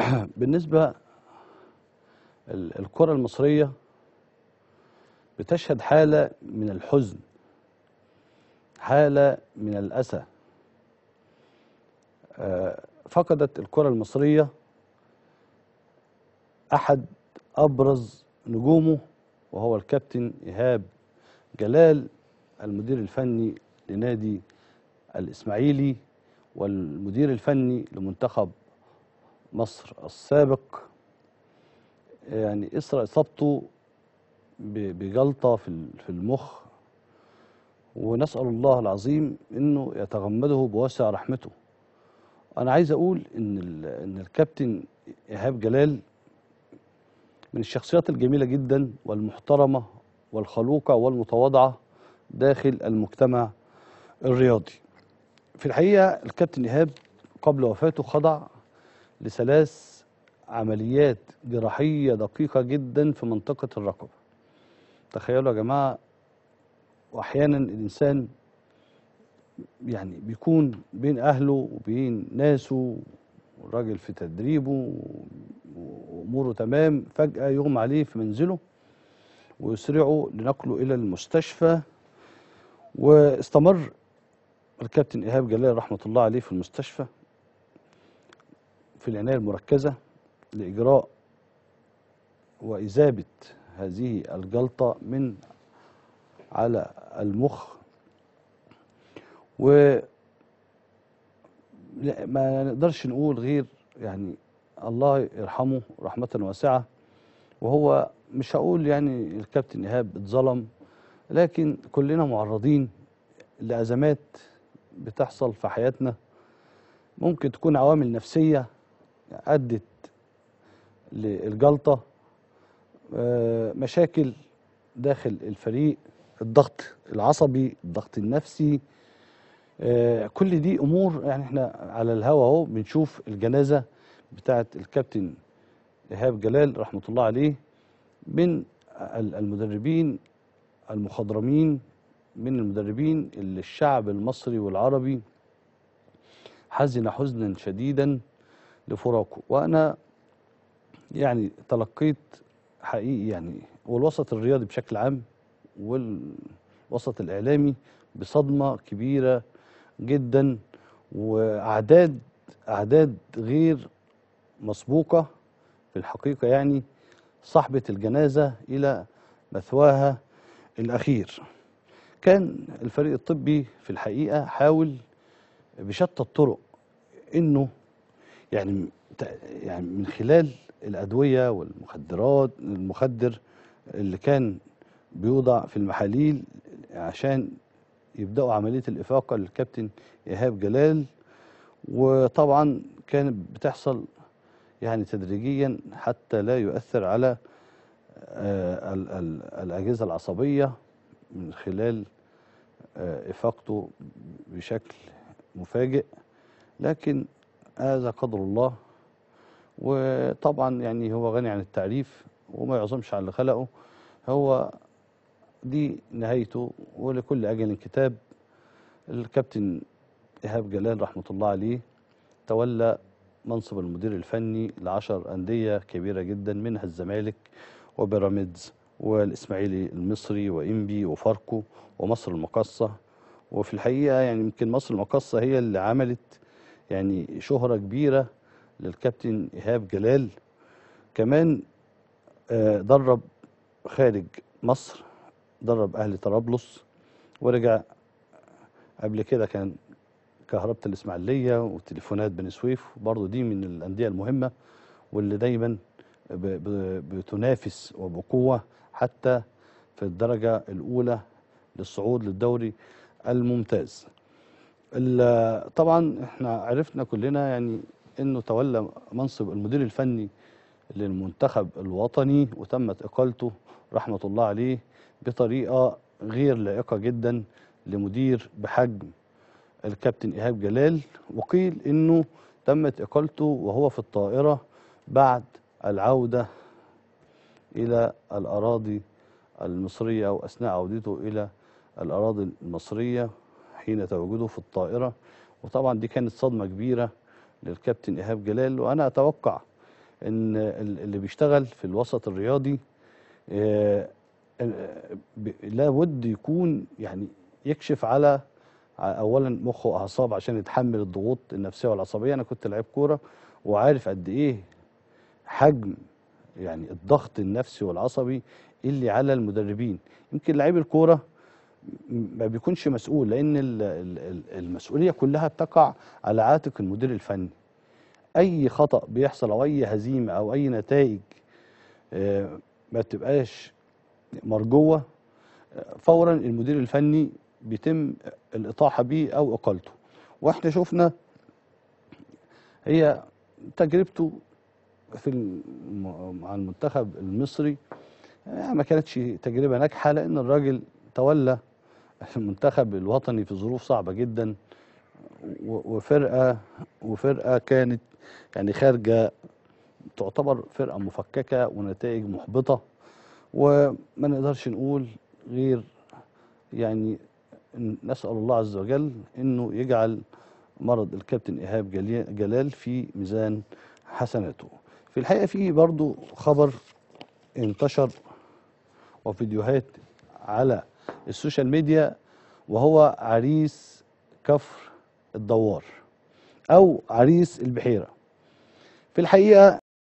بالنسبة الكرة المصرية بتشهد حالة من الحزن حالة من الأسى آه، فقدت الكرة المصرية أحد أبرز نجومه وهو الكابتن إيهاب جلال المدير الفني لنادي الإسماعيلي والمدير الفني لمنتخب مصر السابق يعني إسرى إصابته بجلطة في المخ ونسأل الله العظيم أنه يتغمده بواسع رحمته أنا عايز أقول إن, إن الكابتن إيهاب جلال من الشخصيات الجميلة جدا والمحترمة والخلوقة والمتواضعة داخل المجتمع الرياضي في الحقيقة الكابتن إيهاب قبل وفاته خضع لثلاث عمليات جراحية دقيقة جدا في منطقة الرقبة تخيلوا يا جماعة وأحيانا الإنسان يعني بيكون بين أهله وبين ناسه والراجل في تدريبه وأموره تمام فجأة يغمى عليه في منزله ويسرعوا لنقله إلى المستشفى واستمر الكابتن إيهاب جلال رحمة الله عليه في المستشفى في العناية المركزة لإجراء وإذابة هذه الجلطة من على المخ و ما نقدرش نقول غير يعني الله يرحمه رحمة واسعة وهو مش هقول يعني الكابتن إيهاب اتظلم لكن كلنا معرضين لأزمات بتحصل في حياتنا ممكن تكون عوامل نفسية ادت للجلطه آه، مشاكل داخل الفريق الضغط العصبي الضغط النفسي آه، كل دي امور يعني احنا على الهوا اهو بنشوف الجنازه بتاعه الكابتن ايهاب جلال رحمه الله عليه من المدربين المخضرمين من المدربين اللي الشعب المصري والعربي حزن حزنا شديدا لفراقه وانا يعني تلقيت حقيقي يعني والوسط الرياضي بشكل عام والوسط الاعلامي بصدمه كبيره جدا واعداد اعداد غير مسبوقه في الحقيقه يعني صاحبه الجنازه الى مثواها الاخير كان الفريق الطبي في الحقيقه حاول بشتى الطرق انه يعني يعني من خلال الادويه والمخدرات المخدر اللي كان بيوضع في المحاليل عشان يبداوا عمليه الافاقه للكابتن ايهاب جلال وطبعا كانت بتحصل يعني تدريجيا حتى لا يؤثر على آه، الاجهزه العصبيه من خلال آه، افاقته بشكل مفاجئ لكن هذا قدر الله وطبعا يعني هو غني عن التعريف وما يعظمش على اللي خلقه هو دي نهايته ولكل أجل كتاب الكابتن إيهاب جلال رحمة الله عليه تولى منصب المدير الفني لعشر أندية كبيرة جدا منها الزمالك وبيراميدز والإسماعيلي المصري وإنبي وفاركو ومصر المقصة وفي الحقيقة يعني يمكن مصر المقصة هي اللي عملت يعني شهرة كبيرة للكابتن إيهاب جلال كمان آه، درب خارج مصر درب أهلي طرابلس ورجع قبل كده كان كهربة الإسماعيلية وتليفونات بني سويف برضو دي من الأندية المهمة واللي دايما بتنافس وبقوة حتى في الدرجة الأولى للصعود للدوري الممتاز طبعا احنا عرفنا كلنا يعني انه تولى منصب المدير الفني للمنتخب الوطني وتمت اقالته رحمه الله عليه بطريقه غير لائقه جدا لمدير بحجم الكابتن ايهاب جلال وقيل انه تمت اقالته وهو في الطائره بعد العوده الى الاراضي المصريه او اثناء عودته الى الاراضي المصريه حين تواجده في الطائرة وطبعا دي كانت صدمة كبيرة للكابتن إيهاب جلال وأنا أتوقع أن اللي بيشتغل في الوسط الرياضي آه، آه، لابد يكون يعني يكشف على اولا مخه واعصاب عشان يتحمل الضغوط النفسيه والعصبيه انا كنت لعيب كوره وعارف قد ايه حجم يعني الضغط النفسي والعصبي اللي على المدربين يمكن لعيب الكوره ما بيكونش مسؤول لان المسؤوليه كلها بتقع على عاتق المدير الفني اي خطا بيحصل او اي هزيمه او اي نتائج آه، ما بتبقاش مرجوه آه، فورا المدير الفني بيتم الاطاحه بيه او اقالته واحنا شفنا هي تجربته في مع المنتخب المصري آه، ما كانتش تجربه ناجحه لان الراجل تولى المنتخب الوطني في ظروف صعبه جدا وفرقه وفرقه كانت يعني خارجه تعتبر فرقه مفككه ونتائج محبطه وما نقدرش نقول غير يعني نسال الله عز وجل انه يجعل مرض الكابتن ايهاب جلال في ميزان حسناته في الحقيقه في برضو خبر انتشر وفيديوهات على السوشيال ميديا وهو عريس كفر الدوار أو عريس البحيرة في الحقيقة